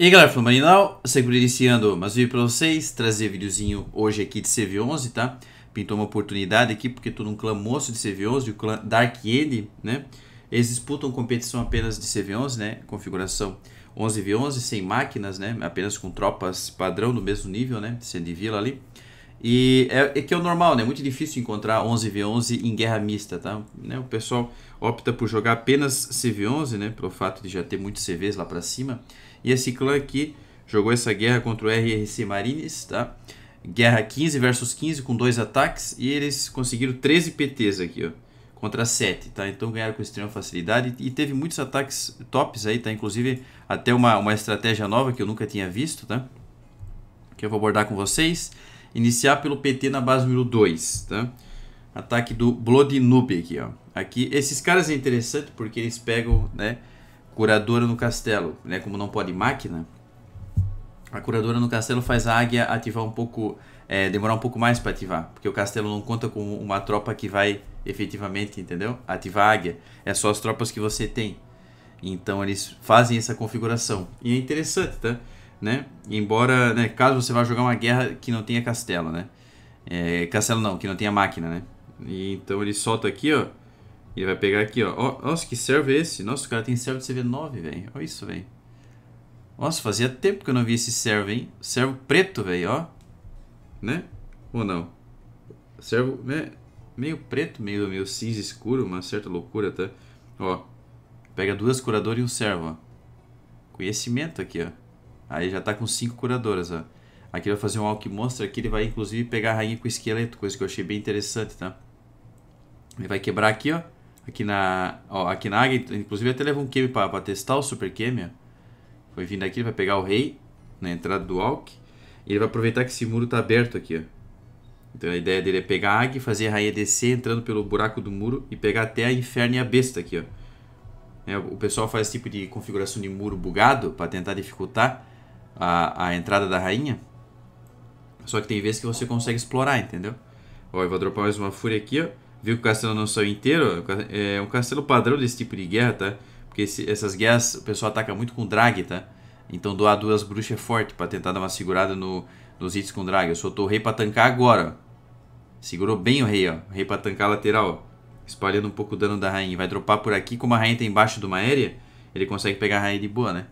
E aí galera, Flumarinal, sempre iniciando mais vídeo pra vocês, trazer videozinho hoje aqui de CV11, tá? Pintou uma oportunidade aqui, porque todo um clã moço de CV11, o clã Dark End, né? Eles disputam competição apenas de CV11, né? Configuração 11v11, sem máquinas, né? Apenas com tropas padrão do mesmo nível, né? Sendo vila ali. E é, é, que é o normal, né? É muito difícil encontrar 11v11 em guerra mista, tá? Né? O pessoal opta por jogar apenas CV11, né? Pelo fato de já ter muitos CVs lá pra cima. E esse clã aqui jogou essa guerra contra o RRC Marines, tá? Guerra 15 versus 15 com dois ataques e eles conseguiram 13 PTs aqui, ó. Contra 7, tá? Então ganharam com extrema facilidade e teve muitos ataques tops aí, tá? Inclusive até uma, uma estratégia nova que eu nunca tinha visto, tá? Que eu vou abordar com vocês. Iniciar pelo PT na base número 2, tá? Ataque do Blood Noob aqui, ó. Aqui, esses caras é interessante porque eles pegam, né? curadora no castelo, né? Como não pode máquina, a curadora no castelo faz a águia ativar um pouco, é, demorar um pouco mais para ativar, porque o castelo não conta com uma tropa que vai efetivamente, entendeu? Ativar a águia. É só as tropas que você tem. Então eles fazem essa configuração. E é interessante, tá? Né? Embora, né, caso você vá jogar uma guerra que não tenha castelo, né? É, castelo não, que não tenha máquina, né? E, então ele solta aqui, ó ele vai pegar aqui, ó. Nossa, que é esse? Nossa, o cara tem servo de CV9, velho. Olha isso, velho. Nossa, fazia tempo que eu não vi esse servo, hein? Servo preto, velho, ó. Né? Ou não? Servo né? meio preto, meio, meio cinza escuro, uma certa loucura, tá? Ó. Pega duas curadoras e um servo, ó. Conhecimento aqui, ó. Aí já tá com cinco curadoras, ó. Aqui vai fazer um Alck Monster, aqui ele vai inclusive pegar a rainha com esqueleto, coisa que eu achei bem interessante, tá? Ele vai quebrar aqui, ó. Aqui na, ó, aqui na águia, inclusive até levou um queme para testar o Super queme Foi vindo aqui, ele vai pegar o rei na entrada do Alck. E ele vai aproveitar que esse muro tá aberto aqui, ó. Então a ideia dele é pegar a águia e fazer a rainha descer entrando pelo buraco do muro e pegar até a inferno e a besta aqui, ó. É, o pessoal faz esse tipo de configuração de muro bugado para tentar dificultar a, a entrada da rainha. Só que tem vezes que você consegue explorar, entendeu? Ó, eu vou dropar mais uma fúria aqui, ó viu que o castelo não saiu inteiro, é, é um castelo padrão desse tipo de guerra, tá? Porque esse, essas guerras o pessoal ataca muito com drag, tá? Então doar duas bruxas é forte pra tentar dar uma segurada no, nos hits com drag. Eu soltou o rei pra tancar agora, ó. Segurou bem o rei, ó. O rei pra tancar a lateral, ó. Espalhando um pouco o dano da rainha. Vai dropar por aqui. Como a rainha tá embaixo de uma aérea, ele consegue pegar a rainha de boa, né?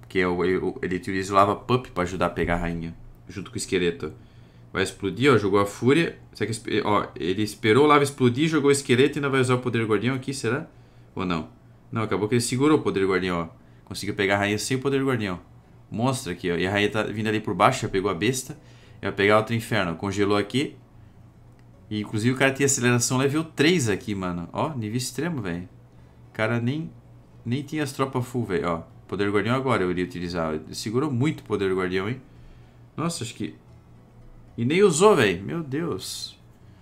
Porque é é ele, ele utiliza o lava pup pra ajudar a pegar a rainha. Junto com o esqueleto, Vai explodir, ó. Jogou a fúria. Será que, ó, ele esperou o lava explodir, jogou o esqueleto e ainda vai usar o poder guardião aqui, será? Ou não? Não, acabou que ele segurou o poder guardião, ó. Conseguiu pegar a rainha sem o poder guardião. Mostra aqui, ó. E a rainha tá vindo ali por baixo, já pegou a besta. E vai pegar outro inferno. Congelou aqui. E, inclusive, o cara tem aceleração level 3 aqui, mano. Ó, nível extremo, velho. O cara nem, nem tinha as tropas full, velho. Ó, poder guardião agora eu iria utilizar. Ele segurou muito o poder guardião, hein? Nossa, acho que e nem usou, velho. Meu Deus.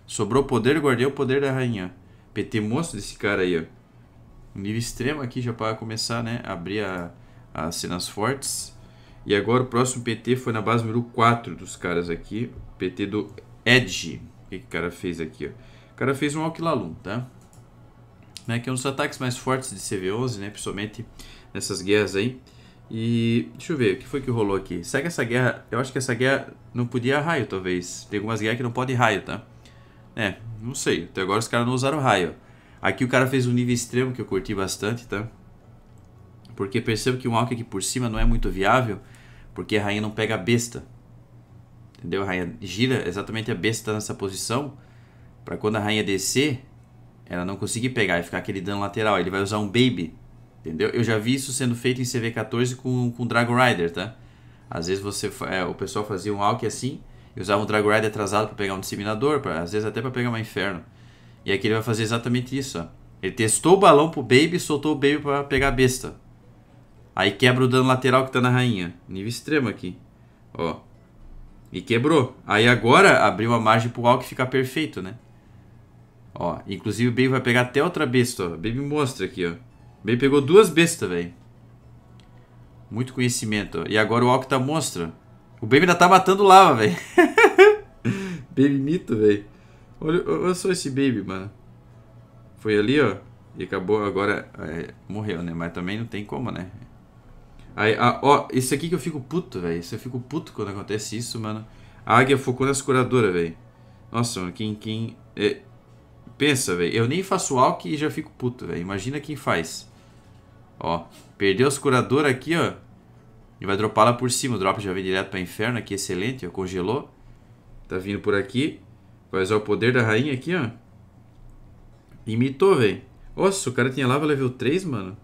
Sobrou poder, guardei o poder da rainha. PT monstro desse cara aí, ó. Um nível extremo aqui já para começar, né? Abrir a, as cenas fortes. E agora o próximo PT foi na base número 4 dos caras aqui. PT do Edge. O que, que o cara fez aqui, ó? O cara fez um Alquilalum, tá? Né? Que é um dos ataques mais fortes de CV11, né? Principalmente nessas guerras aí. E deixa eu ver, o que foi que rolou aqui? Segue essa guerra. Eu acho que essa guerra não podia raio, talvez. Tem algumas guerras que não podem raio, tá? É, não sei. Até agora os caras não usaram raio. Aqui o cara fez um nível extremo que eu curti bastante, tá? Porque percebo que um alck aqui por cima não é muito viável, porque a rainha não pega a besta. Entendeu? A rainha gira exatamente a besta nessa posição, para quando a rainha descer, ela não conseguir pegar e ficar aquele dano lateral. Ele vai usar um baby Entendeu? Eu já vi isso sendo feito em CV14 com, com Dragon Rider, tá? Às vezes você, é, o pessoal fazia um AUK assim, e usava um Dragon Rider atrasado para pegar um disseminador, pra, às vezes até para pegar um inferno. E aqui ele vai fazer exatamente isso, ó. Ele testou o balão pro Baby e soltou o Baby para pegar a besta. Aí quebra o dano lateral que tá na rainha. Nível extremo aqui. Ó. E quebrou. Aí agora abriu a margem pro AUK ficar perfeito, né? Ó. Inclusive o Baby vai pegar até outra besta, ó. Baby mostra aqui, ó. Bem, pegou duas bestas, velho. Muito conhecimento. E agora o Alckmin tá monstro. O Baby ainda tá matando lava, velho. baby mito, velho. Olha, olha só esse Baby, mano. Foi ali, ó. E acabou, agora é, morreu, né? Mas também não tem como, né? Aí, a, ah, ó, isso aqui que eu fico puto, velho. Isso eu fico puto quando acontece isso, mano. A águia focou nas curadoras, velho. Nossa, mano, quem. quem é... Pensa, velho. Eu nem faço alck e já fico puto, velho. Imagina quem faz. Ó, perdeu os curador aqui, ó. E vai dropar lá por cima. O drop já vem direto pra inferno aqui, excelente, ó. Congelou. Tá vindo por aqui. Vai usar o poder da rainha aqui, ó. Imitou, velho. Nossa, o cara tinha lava level 3, mano.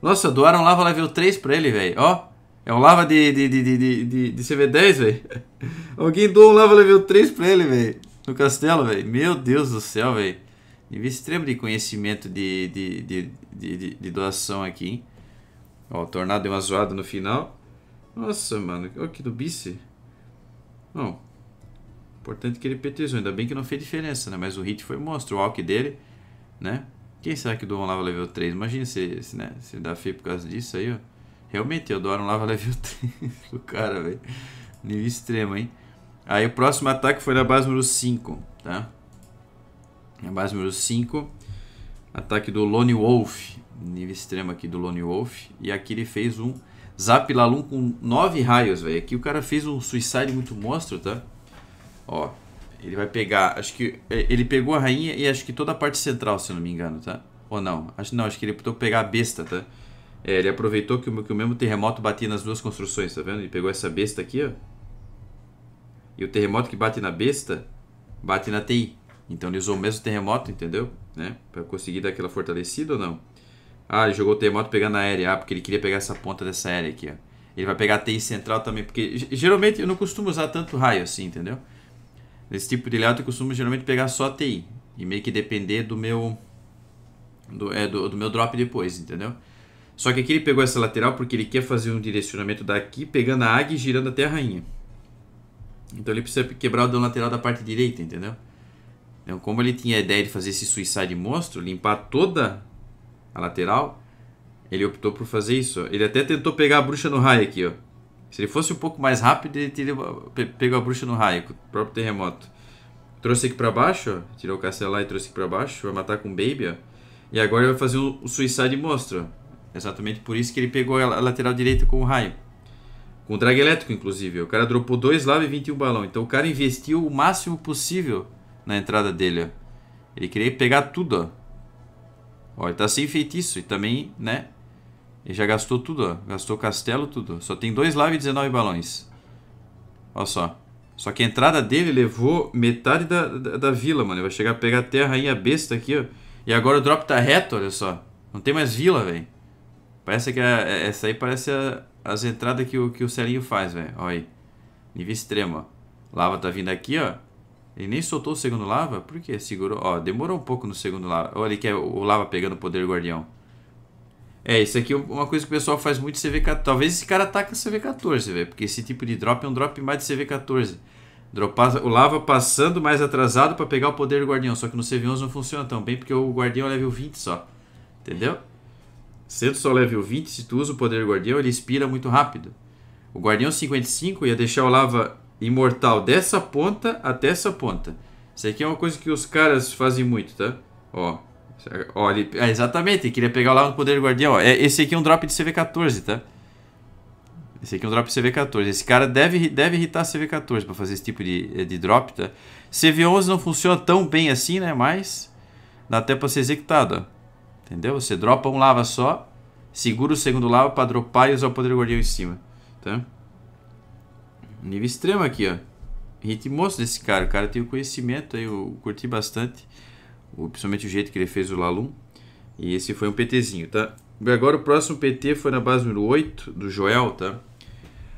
Nossa, doaram lava level 3 pra ele, velho. Ó, é um lava de, de, de, de, de, de CV10, velho. Alguém doou um lava level 3 pra ele, velho. No castelo, velho. Meu Deus do céu, velho. Nível extremo de conhecimento de, de, de, de, de doação aqui, hein? Ó, o Tornado deu uma zoada no final. Nossa, mano. Olha que do bice. Bom, Importante que ele petrizou. Ainda bem que não fez diferença, né? Mas o hit foi monstro. O walk dele, né? Quem será que doou um lava level 3? Imagina se, se, né? se dá feio por causa disso aí, ó. Realmente, eu doar um lava level 3 pro cara, velho. Nível extremo, hein? Aí o próximo ataque foi na base número 5, tá? A base número 5. Ataque do Lone Wolf. Nível extremo aqui do Lone Wolf. E aqui ele fez um Zap Lalum com 9 raios, velho. Aqui o cara fez um Suicide muito monstro, tá? Ó. Ele vai pegar, acho que é, ele pegou a rainha e acho que toda a parte central, se não me engano, tá? Ou não? Acho não, acho que ele optou pegar a besta, tá? É, ele aproveitou que o, que o mesmo terremoto batia nas duas construções, tá vendo? Ele pegou essa besta aqui, ó. E o terremoto que bate na besta, bate na TI. Então ele usou o mesmo terremoto, entendeu? Né? Para conseguir dar aquela fortalecida ou não? Ah, ele jogou o terremoto pegando a aérea. Ah, porque ele queria pegar essa ponta dessa aérea aqui, ó. Ele vai pegar a TI central também, porque geralmente eu não costumo usar tanto raio assim, entendeu? Nesse tipo de layout eu costumo geralmente pegar só a TI. E meio que depender do meu... Do, é, do, do meu drop depois, entendeu? Só que aqui ele pegou essa lateral porque ele quer fazer um direcionamento daqui, pegando a águia e girando até a rainha. Então ele precisa quebrar o dano lateral da parte direita, entendeu? Então, como ele tinha a ideia de fazer esse suicide monstro, limpar toda a lateral, ele optou por fazer isso. Ele até tentou pegar a bruxa no raio aqui, ó. Se ele fosse um pouco mais rápido, ele teria pegou a bruxa no raio, com o próprio terremoto. Trouxe aqui pra baixo, ó. Tirou o lá e trouxe aqui pra baixo. Vai matar com o Baby, ó. E agora ele vai fazer o, o suicide monstro. Exatamente por isso que ele pegou a lateral direita com o raio. Com o drag elétrico, inclusive. O cara dropou dois lá e 21 balão. Então o cara investiu o máximo possível na entrada dele, ó. Ele queria pegar tudo, ó. Ó, ele tá sem feitiço e também, né? Ele já gastou tudo, ó. Gastou castelo, tudo. Só tem dois lava e 19 balões. Olha só. Só que a entrada dele levou metade da, da, da vila, mano. Ele vai chegar a pegar a terra aí, a besta aqui, ó. E agora o drop tá reto, olha só. Não tem mais vila, velho. Parece que a, é, essa aí parece a, as entradas que o, que o Celinho faz, velho. Olha aí. Nível extremo, ó. Lava tá vindo aqui, ó. Ele nem soltou o segundo lava? Por que? Segurou. Ó, demorou um pouco no segundo lava. Olha ali que é o lava pegando o poder guardião. É, isso aqui é uma coisa que o pessoal faz muito CV14. Talvez esse cara ataque CV14, velho. Porque esse tipo de drop é um drop mais de CV14. Dropar o lava passando mais atrasado para pegar o poder do guardião. Só que no CV11 não funciona tão bem, porque o guardião é level 20 só. Entendeu? Sendo só level 20, se tu usa o poder do guardião, ele expira muito rápido. O guardião 55 ia deixar o lava imortal dessa ponta até essa ponta. Isso aqui é uma coisa que os caras fazem muito, tá? Ó. Ó, ele... é, exatamente, queria pegar lá no poder guardião. Ó. É, esse aqui é um drop de CV14, tá? Esse aqui é um drop CV14. Esse cara deve, deve irritar CV14 para fazer esse tipo de, eh, de drop, tá? CV11 não funciona tão bem assim, né? Mas dá até para ser executado, ó. Entendeu? Você dropa um lava só, segura o segundo lava para dropar e usar o poder guardião em cima, tá? Nível extremo aqui, ó. Ritmoso desse cara. O cara tem o conhecimento aí, eu curti bastante. O, principalmente o jeito que ele fez o Lalum. E esse foi um PTzinho, tá? E agora o próximo PT foi na base número 8 do Joel, tá?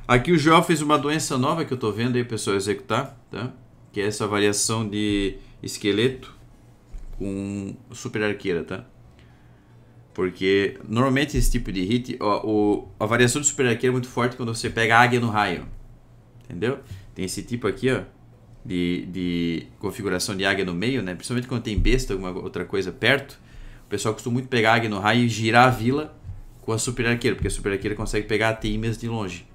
Aqui o Joel fez uma doença nova que eu tô vendo aí o pessoal executar, tá? Que é essa variação de esqueleto com super arqueira, tá? Porque normalmente esse tipo de hit, ó, o, a variação de super arqueira é muito forte quando você pega a águia no raio entendeu? Tem esse tipo aqui, ó, de, de configuração de águia no meio, né? Principalmente quando tem besta, alguma outra coisa perto. O pessoal costuma muito pegar a águia no raio e girar a vila com a super arqueira, porque a super arqueira consegue pegar a TI mesmo de longe.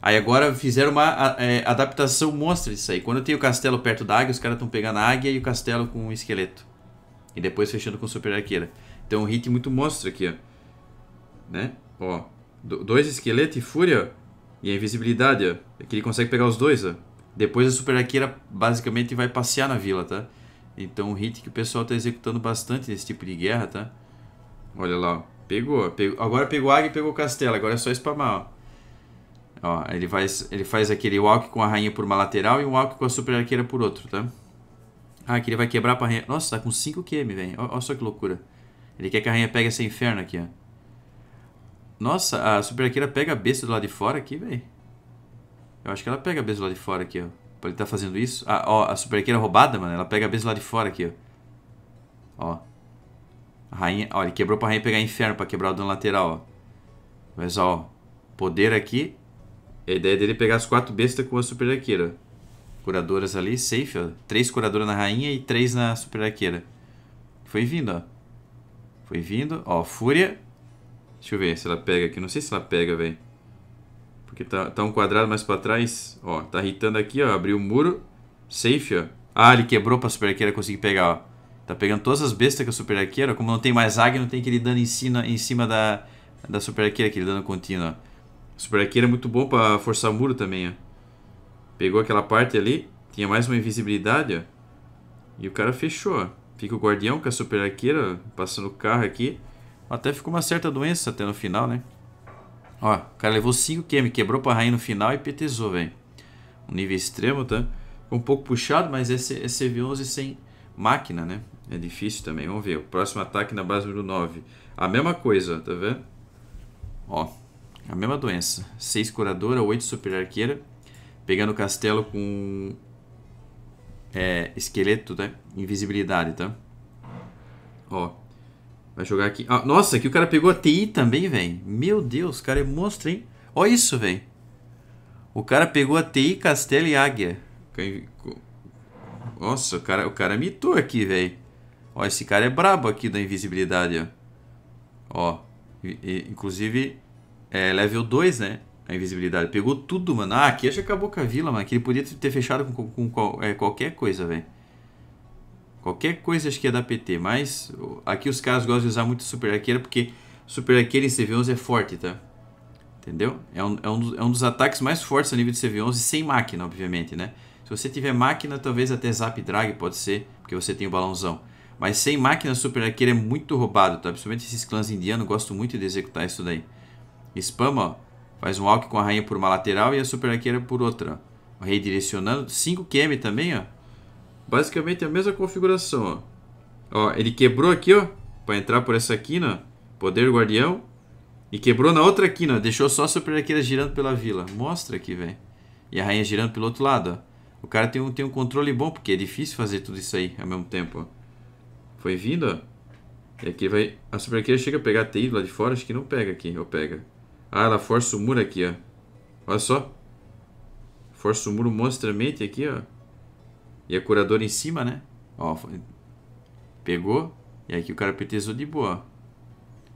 Aí agora fizeram uma é, adaptação monstra disso aí. Quando tem o castelo perto da águia, os caras estão pegando a águia e o castelo com o esqueleto. E depois fechando com super arqueira. Então um hit muito monstro aqui, ó. Né? Ó, dois esqueletos e fúria, ó. E a invisibilidade, ó. É que ele consegue pegar os dois, ó. Depois a super arqueira basicamente vai passear na vila, tá? Então um hit que o pessoal tá executando bastante nesse tipo de guerra, tá? Olha lá, ó. Pegou, pegou. Agora pegou águia e pegou o castelo. Agora é só spamar, ó. Ó, ele faz, ele faz aquele walk com a rainha por uma lateral e um walk com a super arqueira por outro, tá? Ah, aqui ele vai quebrar pra rainha. Nossa, tá com 5 QM, velho. Olha só que loucura. Ele quer que a rainha pegue essa inferno aqui, ó. Nossa, a Super Akira pega a besta do lado de fora aqui, velho. Eu acho que ela pega a besta do lado de fora aqui, ó. Pra ele tá fazendo isso. Ah, ó, a Super Akira é roubada, mano. Ela pega a besta do lado de fora aqui, ó. Ó. A rainha... Ó, ele quebrou pra rainha pegar inferno pra quebrar o dano lateral, ó. Mas, ó. Poder aqui. A ideia dele é pegar as quatro bestas com a Super Akira. Curadoras ali, safe, ó. Três curadoras na rainha e três na Super Akira. Foi vindo, ó. Foi vindo. Ó, Fúria. Deixa eu ver se ela pega aqui. Não sei se ela pega, velho. Porque tá, tá um quadrado mais pra trás. Ó, tá irritando aqui, ó. Abriu o muro. Safe, ó. Ah, ele quebrou pra super arqueira conseguir pegar, ó. Tá pegando todas as bestas que a super arqueira. Como não tem mais águia, não tem aquele dano em cima, em cima da, da super arqueira, aquele dano contínuo, ó. Super arqueira é muito bom pra forçar o muro também, ó. Pegou aquela parte ali. Tinha mais uma invisibilidade, ó. E o cara fechou, ó. Fica o guardião com a super arqueira, ó, passando o carro aqui. Até ficou uma certa doença até no final, né? Ó, o cara levou 5 QM, quebrou pra rainha no final e petezou, velho. Um nível extremo, tá? Ficou um pouco puxado, mas esse é CV11 sem máquina, né? É difícil também, vamos ver. O próximo ataque na base número 9. A mesma coisa, tá vendo? Ó, a mesma doença. 6 curadora, 8 super arqueira. Pegando o castelo com é, esqueleto, tá? Invisibilidade, tá? Ó, Vai jogar aqui. Ah, nossa, aqui o cara pegou a TI também, velho. Meu Deus, o cara é monstro, hein? Olha isso, velho. O cara pegou a TI, Castelo e Águia. Nossa, o cara, o cara mitou aqui, velho. Ó, esse cara é brabo aqui da invisibilidade, ó. Ó, e, e, inclusive, é level 2, né? A invisibilidade. Pegou tudo, mano. Ah, aqui acho acabou com a vila, mano. Que ele podia ter fechado com, com, com é, qualquer coisa, velho. Qualquer coisa acho que ia é dar PT, mas aqui os caras gostam de usar muito super arqueira porque super arqueira em CV11 é forte, tá? Entendeu? É um, é, um, é um dos ataques mais fortes a nível de CV11 sem máquina, obviamente, né? Se você tiver máquina, talvez até zap drag pode ser, porque você tem o balãozão. Mas sem máquina, super arqueira é muito roubado, tá? Principalmente esses clãs indianos, gostam muito de executar isso daí. Spam, ó. Faz um walk com a rainha por uma lateral e a super arqueira por outra, ó. Redirecionando. 5 QM também, ó. Basicamente é a mesma configuração, ó. ó ele quebrou aqui, ó, para entrar por essa quina, poder guardião, e quebrou na outra quina, ó, deixou só a super arqueira girando pela vila. Mostra aqui, velho. E a rainha girando pelo outro lado, ó. O cara tem um, tem um controle bom, porque é difícil fazer tudo isso aí ao mesmo tempo, ó. Foi vindo, ó. E aqui vai... A super arqueira chega a pegar a TI lá de fora, acho que não pega aqui, ou pega. Ah, ela força o muro aqui, ó. Olha só. Força o muro monstramente aqui, ó. E a curadora em cima, né? Ó, pegou. E aqui o cara petezou de boa.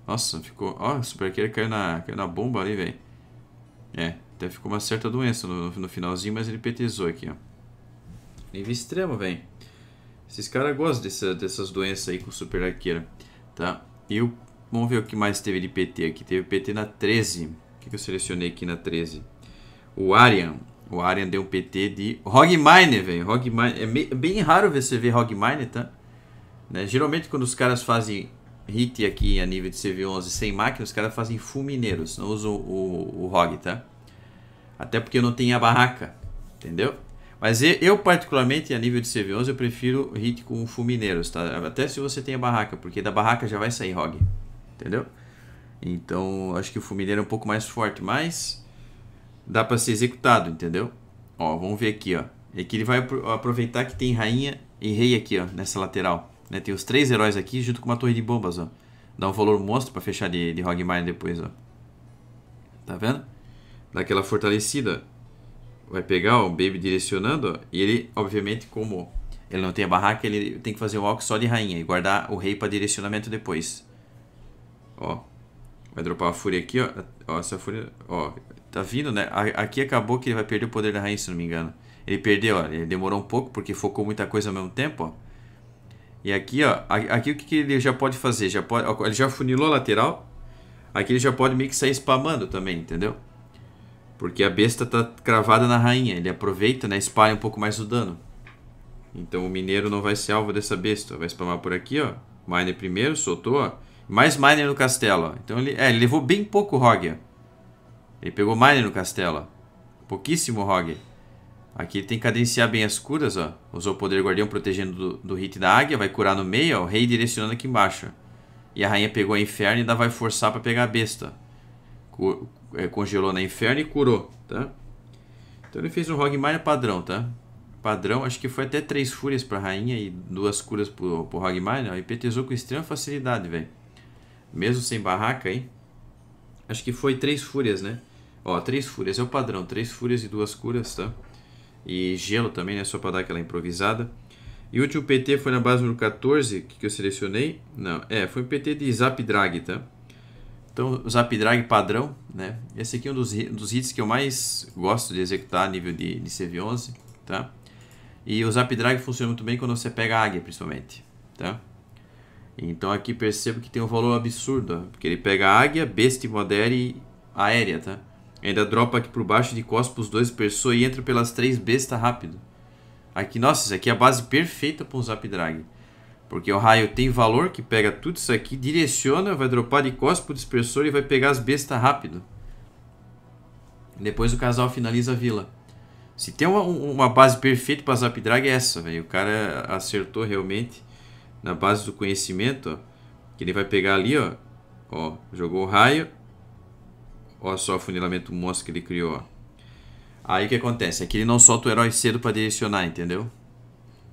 Nossa, ficou. Ó, o super arqueira caiu na, caiu na bomba ali, velho. É, até ficou uma certa doença no, no finalzinho, mas ele petezou aqui, ó. Nível extremo, velho. Esses caras gostam dessa, dessas doenças aí com super arqueira, tá? E o, vamos ver o que mais teve de PT aqui. Teve PT na 13. O que, que eu selecionei aqui na 13? O Arian. O Arian deu um PT de miner velho. Hogmine. É, é bem raro você ver miner tá? Né? Geralmente quando os caras fazem hit aqui a nível de CV11 sem máquina, os caras fazem fulmineiros, não usam o, o, o Hog, tá? Até porque não tem a barraca, entendeu? Mas eu, particularmente, a nível de CV11, eu prefiro hit com fulmineiros, tá? Até se você tem a barraca, porque da barraca já vai sair Hog, entendeu? Então, acho que o fulmineiro é um pouco mais forte, mas dá para ser executado, entendeu? Ó, vamos ver aqui, ó. É que ele vai aproveitar que tem rainha e rei aqui, ó, nessa lateral. Né? Tem os três heróis aqui junto com uma torre de bombas, ó. Dá um valor monstro para fechar de, de Hogmine depois, ó. Tá vendo? Dá aquela fortalecida. Vai pegar ó, o Baby direcionando, ó, E ele, obviamente, como ele não tem a barraca, ele tem que fazer um walk só de rainha e guardar o rei para direcionamento depois. Ó. Vai dropar a fúria aqui, ó. Ó, essa fúria, ó. Tá vindo, né? Aqui acabou que ele vai perder o poder da rainha, se não me engano. Ele perdeu, ó. Ele demorou um pouco porque focou muita coisa ao mesmo tempo, ó. E aqui, ó, aqui o que, ele já pode fazer? Já pode, ó, ele já funilou a lateral. Aqui ele já pode meio que sair spamando também, entendeu? Porque a besta tá cravada na rainha. Ele aproveita, né? Espalha um pouco mais o dano. Então o mineiro não vai ser alvo dessa besta. Vai spamar por aqui, ó. Miner primeiro, soltou, ó. Mais miner no castelo, ó. Então ele, é, ele levou bem pouco Rogia. Ele pegou Mine no castelo. Pouquíssimo, Rog. Aqui ele tem que cadenciar bem as curas, ó. Usou o poder guardião protegendo do, do hit da águia. Vai curar no meio, ó. O rei direcionando aqui embaixo. E a rainha pegou a inferno e ainda vai forçar pra pegar a besta. Cur é, congelou na inferno e curou, tá? Então ele fez um Rog Mine padrão, tá? Padrão, acho que foi até três fúrias pra rainha e duas curas pro, pro Rog Mine, ó. E petezou com extrema facilidade, velho. Mesmo sem barraca, hein? Acho que foi três fúrias, né? Ó, três fúrias é o padrão. Três fúrias e duas curas, tá? E gelo também, né? Só pra dar aquela improvisada. E o último PT foi na base número 14, que eu selecionei. Não, é, foi um PT de Zapdrag, tá? Então, Zapdrag padrão, né? Esse aqui é um dos, dos hits que eu mais gosto de executar a nível de, de CV11, tá? E o Zapdrag funciona muito bem quando você pega a águia, principalmente, tá? Então aqui percebo que tem um valor absurdo, ó, porque ele pega águia, besta e modere aérea, tá? Ainda dropa aqui por baixo de costas os dois pessoas e entra pelas três bestas rápido. Aqui, nossa, isso aqui é a base perfeita para um Zapdrag. Porque o raio tem valor que pega tudo isso aqui, direciona, vai dropar de costas o dispersor e vai pegar as bestas rápido. Depois o casal finaliza a vila. Se tem uma, uma base perfeita para Zapdrag é essa, velho. O cara acertou realmente na base do conhecimento, ó, que ele vai pegar ali, ó, ó, jogou o raio, ó só o funilamento monstro que ele criou, ó. Aí o que acontece? É que ele não solta o herói cedo para direcionar, entendeu?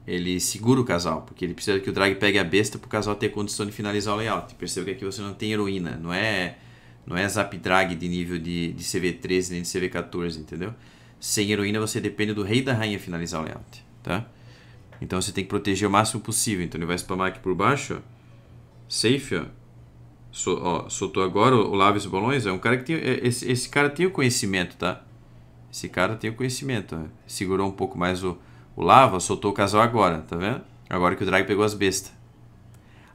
Ele segura o casal, porque ele precisa que o drag pegue a besta para o casal ter condição de finalizar o layout. Perceba que aqui você não tem heroína, não é não é zap drag de nível de, de CV13 nem de CV14, entendeu? Sem heroína você depende do rei da rainha finalizar o layout, tá? Então você tem que proteger o máximo possível. Então ele vai spamar aqui por baixo. Safe, ó. So, ó soltou agora o Laves balões. É um cara que tem. É, esse, esse cara tem o conhecimento, tá? Esse cara tem o conhecimento. Ó. Segurou um pouco mais o, o Lava, soltou o casal agora, tá vendo? Agora que o Drag pegou as bestas.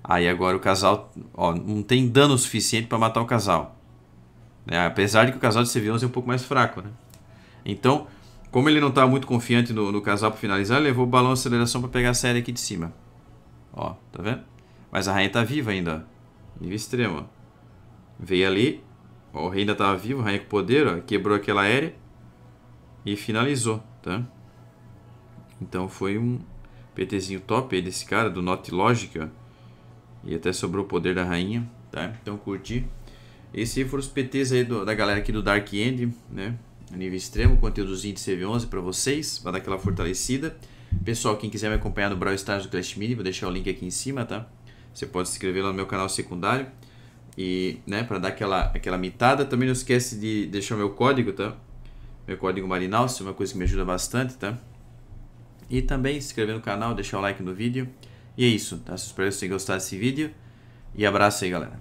Aí agora o casal, ó, não tem dano suficiente para matar o casal. Né? Apesar de que o casal de CV11 é um pouco mais fraco, né? Então, como ele não estava tá muito confiante no, no casal para finalizar, levou o balão de aceleração para pegar a série aqui de cima. Ó, tá vendo? Mas a rainha tá viva ainda, ó. Nível extremo, ó. Veio ali. Ó, o rei ainda tava vivo, rainha com poder, ó. Quebrou aquela aérea. E finalizou, tá? Então foi um PTzinho top aí desse cara, do Not Logic, ó. E até sobrou o poder da rainha, tá? Então curti. Esses foram os PTs aí do, da galera aqui do Dark End, né? no nível extremo, conteúdozinho de CV11 para vocês, vai dar aquela fortalecida. Pessoal, quem quiser me acompanhar no Brawl Stars do Clash Mini, vou deixar o link aqui em cima, tá? Você pode se inscrever lá no meu canal secundário e, né, para dar aquela, aquela mitada. Também não esquece de deixar o meu código, tá? Meu código Marinal, isso é uma coisa que me ajuda bastante, tá? E também se inscrever no canal, deixar o like no vídeo. E é isso, tá? Espero que vocês tenham gostado desse vídeo. E abraço aí, galera.